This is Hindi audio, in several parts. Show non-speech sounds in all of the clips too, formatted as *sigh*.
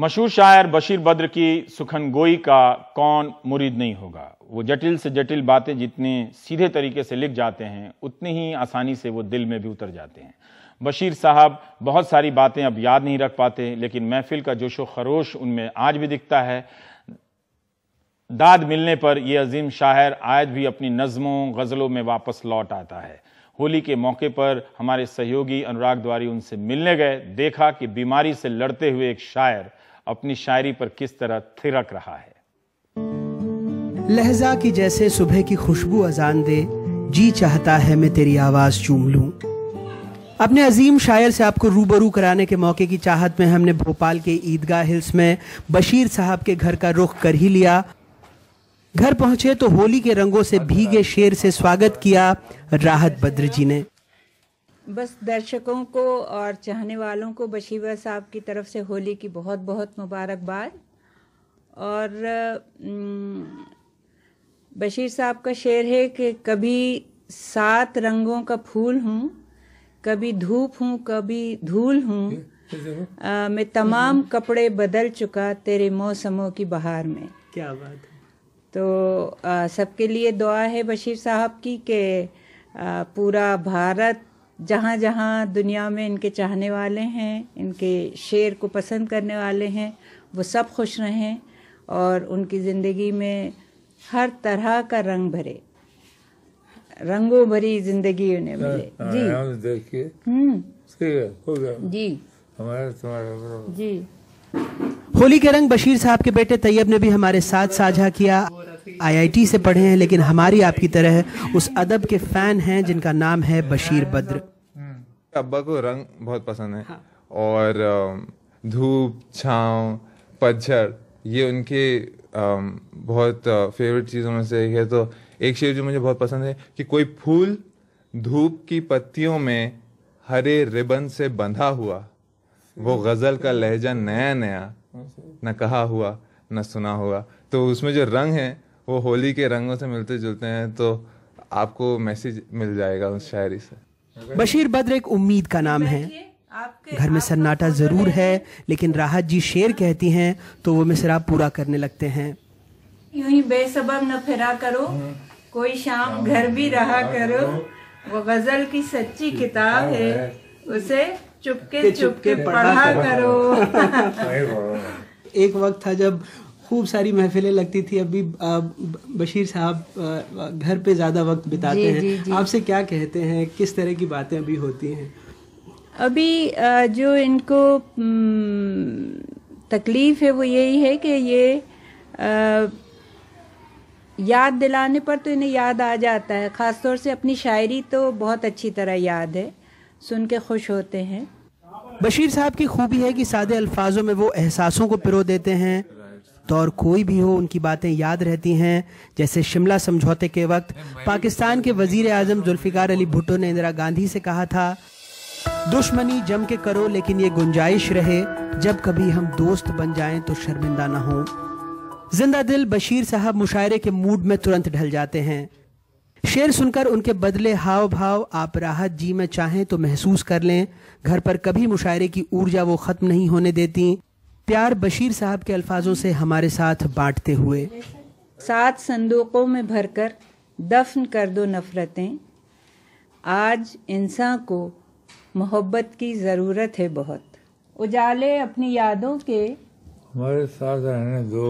मशहूर शायर बशीर बद्र की सुखन गोई का कौन मुरीद नहीं होगा वो जटिल से जटिल बातें जितने सीधे तरीके से लिख जाते हैं उतनी ही आसानी से वो दिल में भी उतर जाते हैं बशीर साहब बहुत सारी बातें अब याद नहीं रख पाते लेकिन महफिल का जोशो खरोश उनमें आज भी दिखता है दाद मिलने पर यह अजीम शायर आयद भी अपनी नज़मों गज़लों में वापस लौट आता है होली के मौके पर हमारे सहयोगी अनुराग द्वारी उनसे मिलने गए देखा कि बीमारी से लड़ते हुए एक शायर अपनी शायरी पर किस तरह थिरक रहा है लहजा की जैसे सुबह की खुशबू अजान दे जी चाहता है मैं तेरी आवाज चूम लू अपने अजीम शायर से आपको रूबरू कराने के मौके की चाहत में हमने भोपाल के ईदगाह हिल्स में बशीर साहब के घर का रुख कर ही लिया घर पहुंचे तो होली के रंगों से भीगे शेर से स्वागत किया राहत बद्र जी ने बस दर्शकों को और चाहने वालों को बशीवर साहब की तरफ से होली की बहुत बहुत मुबारकबाद और बशीर साहब का शेर है कि कभी सात रंगों का फूल हूँ कभी धूप हूँ कभी धूल हूँ मैं तमाम कपड़े बदल चुका तेरे मौसमों की बहार में क्या बात है तो सबके लिए दुआ है बशीर साहब की आ, पूरा भारत जहाँ जहाँ दुनिया में इनके चाहने वाले हैं इनके शेर को पसंद करने वाले हैं वो सब खुश रहें और उनकी ज़िंदगी में हर तरह का रंग भरे रंगों भरी जिंदगी उन्हें हाँ, मिले हाँ, जी देखिए हम्म। हो गया जी जी होली के रंग बशीर साहब के बेटे तैयब ने भी हमारे साथ साझा किया आईआईटी से पढ़े हैं लेकिन हमारी आपकी तरह उस अदब के फैन हैं जिनका नाम है बशीर बद्र हम्म। अब्बा को रंग बहुत पसंद है हाँ। और धूप छाव पतझड़ ये उनके बहुत फेवरेट चीज़ों में से एक है तो एक शेर जो मुझे बहुत पसंद है कि कोई फूल धूप की पत्तियों में हरे रिबन से बंधा हुआ वो गज़ल का लहजा नया नया न कहा हुआ न सुना हुआ तो उसमें जो रंग है वो होली के रंगों से मिलते जुलते हैं तो आपको मैसेज मिल जाएगा उस शायरी से बशीर बद्र एक उम्मीद का नाम है घर में सन्नाटा जरूर है लेकिन राहत जी शेर कहती हैं तो वो मिसरा पूरा करने लगते हैं यूं ही बेसबब न फिरा करो कोई शाम घर भी रहा करो वो गजल की सच्ची किताब है उसे चुपके चुपके पढ़ा करो *laughs* एक वक्त था जब खूब सारी महफिलें लगती थी अभी बशीर साहब घर पे ज़्यादा वक्त बिताते जी, हैं आपसे क्या कहते हैं किस तरह की बातें अभी होती हैं अभी जो इनको तकलीफ़ है वो यही है कि ये याद दिलाने पर तो इन्हें याद आ जाता है ख़ास तौर से अपनी शायरी तो बहुत अच्छी तरह याद है सुन के खुश होते हैं बशीर साहब की खूबी है कि सादे अल्फाजों में वो एहसासों को पिरो देते हैं और कोई भी हो उनकी बातें याद रहती हैं जैसे शिमला समझौते के वक्त पाकिस्तान के वजीर आजम जुल्फ़िकार अली भुट्टो ने इंदिरा गांधी से कहा था दुश्मनी जम के करो लेकिन ये गुंजाइश रहे जब कभी हम दोस्त बन जाएं तो शर्मिंदा ना हो जिंदा दिल बशीर साहब मुशायरे के मूड में तुरंत ढल जाते हैं शेर सुनकर उनके बदले हाव भाव आप राहत जी में चाहें तो महसूस कर लें घर पर कभी मुशायरे की ऊर्जा वो खत्म नहीं होने देती प्यार बशीर साहब के अल्फाजों से हमारे साथ बांटते हुए सात संदूकों में भरकर दफन कर दो नफ़रतें आज इंसान को मोहब्बत की ज़रूरत है बहुत उजाले अपनी यादों के हमारे साथ रहने दो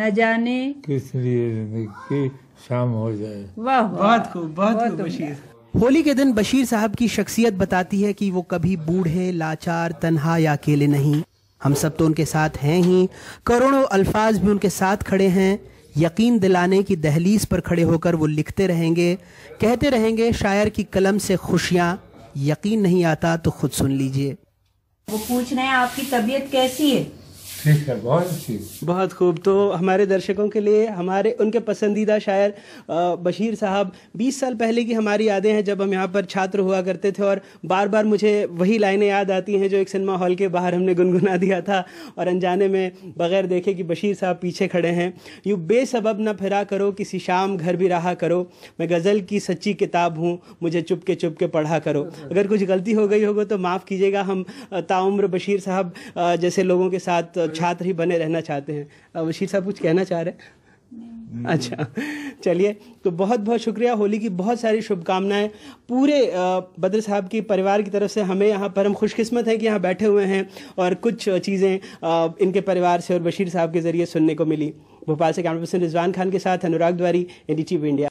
न जाने किस लिए की शाम हो जाए वाह बहुत को बहुत बशीर होली के दिन बशीर साहब की शख्सियत बताती है कि वो कभी बूढ़े लाचार तन्हा या अकेले नहीं हम सब तो उनके साथ हैं ही करोड़ों अल्फाज भी उनके साथ खड़े हैं यकीन दिलाने की दहलीज पर खड़े होकर वो लिखते रहेंगे कहते रहेंगे शायर की कलम से खुशियाँ यकीन नहीं आता तो खुद सुन लीजिए वो पूछ रहे हैं आपकी तबीयत कैसी है ठीक है बहुत अच्छी बहुत खूब तो हमारे दर्शकों के लिए हमारे उनके पसंदीदा शायर बशीर साहब 20 साल पहले की हमारी यादें हैं जब हम यहाँ पर छात्र हुआ करते थे और बार बार मुझे वही लाइनें याद आती हैं जो एक सिनेमा हॉल के बाहर हमने गुनगुना दिया था और अनजाने में बगैर देखे कि बशीर साहब पीछे खड़े हैं यूँ बेसबब ना फिरा करो किसी शाम घर भी रहा करो मैं गज़ल की सच्ची किताब हूँ मुझे चुप के चुप के पढ़ा करो अगर कुछ गलती हो गई होगा तो माफ़ कीजिएगा हम ताउम्र बशीर साहब जैसे लोगों के साथ लोग छात्र ही बने रहना चाहते हैं अब साहब कुछ कहना चाह रहे हैं अच्छा चलिए तो बहुत बहुत शुक्रिया होली की बहुत सारी शुभकामनाएं पूरे बद्र साहब के परिवार की तरफ से हमें यहाँ पर हम खुशकिस्मत हैं कि यहाँ बैठे हुए हैं और कुछ चीज़ें इनके परिवार से और बशीर साहब के ज़रिए सुनने को मिली भोपाल से कैमरा पर्सन रिजवान खान के साथ Anurag Dwari N D India